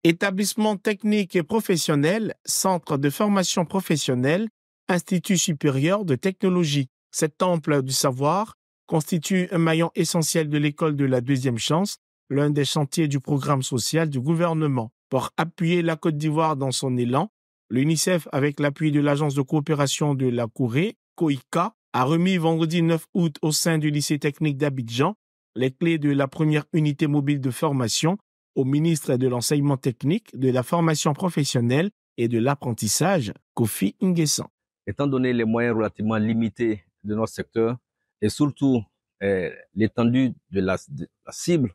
« Établissement technique et professionnel, centre de formation professionnelle, institut supérieur de technologie. Cet temple du savoir constitue un maillon essentiel de l'école de la deuxième chance, l'un des chantiers du programme social du gouvernement. Pour appuyer la Côte d'Ivoire dans son élan, l'UNICEF, avec l'appui de l'Agence de coopération de la Corée, COICA, a remis vendredi 9 août au sein du lycée technique d'Abidjan les clés de la première unité mobile de formation au ministre de l'Enseignement technique, de la formation professionnelle et de l'apprentissage, Kofi Nguessan. Étant donné les moyens relativement limités de notre secteur et surtout eh, l'étendue de, la, cible,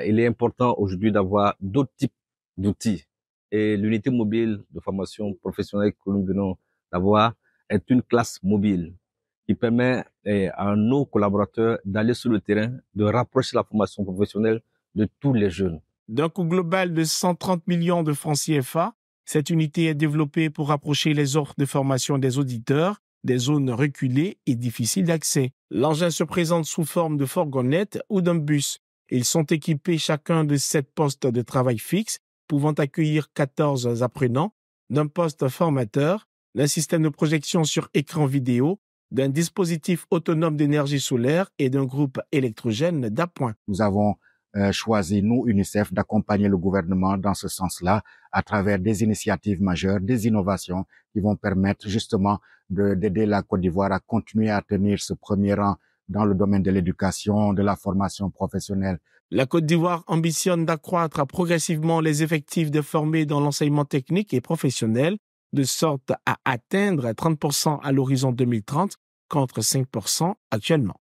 eh, il est important aujourd'hui d'avoir d'autres types d'outils. Et l'unité mobile de formation professionnelle que nous venons d'avoir est une classe mobile qui permet eh, à nos collaborateurs d'aller sur le terrain, de rapprocher la formation professionnelle de tous les jeunes. D'un coût global de 130 millions de francs CFA, cette unité est développée pour rapprocher les offres de formation des auditeurs des zones reculées et difficiles d'accès. L'engin se présente sous forme de fourgonnette ou d'un bus. Ils sont équipés chacun de sept postes de travail fixes, pouvant accueillir 14 apprenants, d'un poste formateur, d'un système de projection sur écran vidéo, d'un dispositif autonome d'énergie solaire et d'un groupe électrogène d'appoint. Nous avons euh, choisi, nous, UNICEF, d'accompagner le gouvernement dans ce sens-là à travers des initiatives majeures, des innovations qui vont permettre justement d'aider la Côte d'Ivoire à continuer à tenir ce premier rang dans le domaine de l'éducation, de la formation professionnelle. La Côte d'Ivoire ambitionne d'accroître progressivement les effectifs de formés dans l'enseignement technique et professionnel, de sorte à atteindre 30% à l'horizon 2030 contre 5% actuellement.